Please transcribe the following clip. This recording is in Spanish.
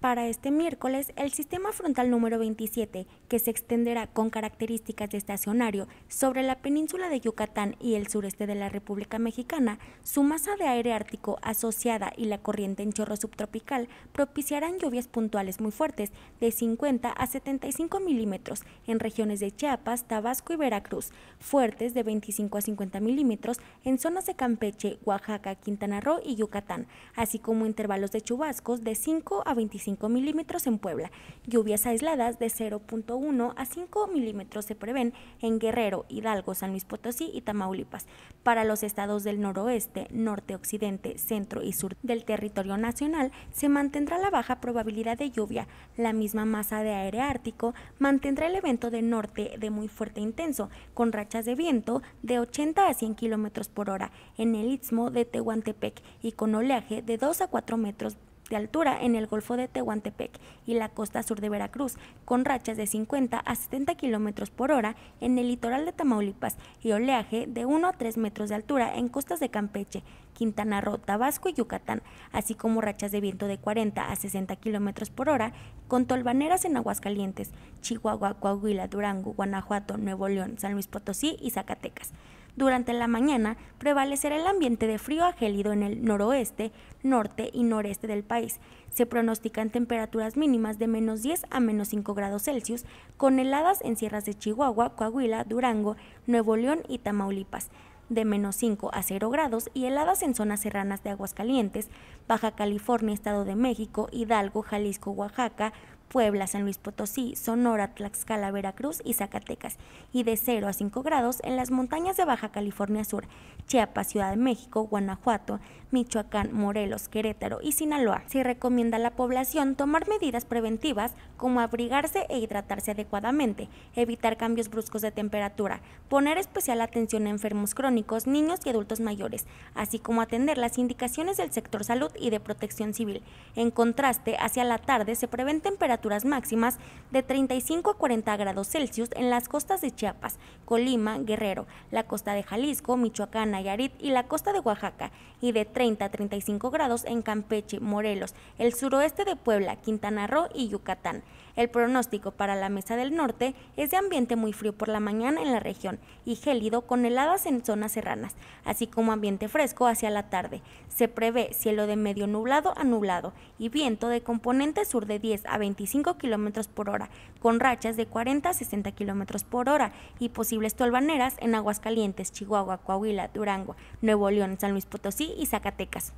Para este miércoles, el sistema frontal número 27, que se extenderá con características de estacionario sobre la península de Yucatán y el sureste de la República Mexicana, su masa de aire ártico asociada y la corriente en chorro subtropical propiciarán lluvias puntuales muy fuertes de 50 a 75 milímetros en regiones de Chiapas, Tabasco y Veracruz, fuertes de 25 a 50 milímetros en zonas de Campeche, Oaxaca, Quintana Roo y Yucatán, así como intervalos de chubascos de 5 a 25 milímetros en Puebla. Lluvias aisladas de 0.1 a 5 milímetros se prevén en Guerrero, Hidalgo, San Luis Potosí y Tamaulipas. Para los estados del noroeste, norte, occidente, centro y sur del territorio nacional se mantendrá la baja probabilidad de lluvia. La misma masa de aire ártico mantendrá el evento de norte de muy fuerte intenso, con rachas de viento de 80 a 100 kilómetros por hora en el istmo de Tehuantepec y con oleaje de 2 a 4 metros de altura en el Golfo de Tehuantepec y la costa sur de Veracruz, con rachas de 50 a 70 kilómetros por hora en el litoral de Tamaulipas y oleaje de 1 a 3 metros de altura en costas de Campeche, Quintana Roo, Tabasco y Yucatán, así como rachas de viento de 40 a 60 kilómetros por hora con tolvaneras en Aguascalientes, Chihuahua, Coahuila, Durango, Guanajuato, Nuevo León, San Luis Potosí y Zacatecas. Durante la mañana prevalecerá el ambiente de frío a gélido en el noroeste, norte y noreste del país. Se pronostican temperaturas mínimas de menos 10 a menos 5 grados Celsius, con heladas en sierras de Chihuahua, Coahuila, Durango, Nuevo León y Tamaulipas de menos 5 a 0 grados y heladas en zonas serranas de Aguascalientes, Baja California, Estado de México, Hidalgo, Jalisco, Oaxaca, Puebla, San Luis Potosí, Sonora, Tlaxcala, Veracruz y Zacatecas, y de 0 a 5 grados en las montañas de Baja California Sur, Chiapas, Ciudad de México, Guanajuato, Michoacán, Morelos, Querétaro y Sinaloa. Se recomienda a la población tomar medidas preventivas como abrigarse e hidratarse adecuadamente, evitar cambios bruscos de temperatura, poner especial atención a enfermos crónicos, niños y adultos mayores, así como atender las indicaciones del sector salud y de protección civil. En contraste, hacia la tarde se prevén temperaturas temperaturas máximas de 35 a 40 grados Celsius en las costas de Chiapas, Colima, Guerrero, la costa de Jalisco, Michoacán, Nayarit y la costa de Oaxaca, y de 30 a 35 grados en Campeche, Morelos, el suroeste de Puebla, Quintana Roo y Yucatán. El pronóstico para la Mesa del Norte es de ambiente muy frío por la mañana en la región y gélido con heladas en zonas serranas, así como ambiente fresco hacia la tarde. Se prevé cielo de medio nublado a nublado y viento de componente sur de 10 a 25 kilómetros km por hora, con rachas de 40 a 60 km por hora y posibles tolvaneras en Aguascalientes, Chihuahua, Coahuila, Durango, Nuevo León, San Luis Potosí y Zacatecas.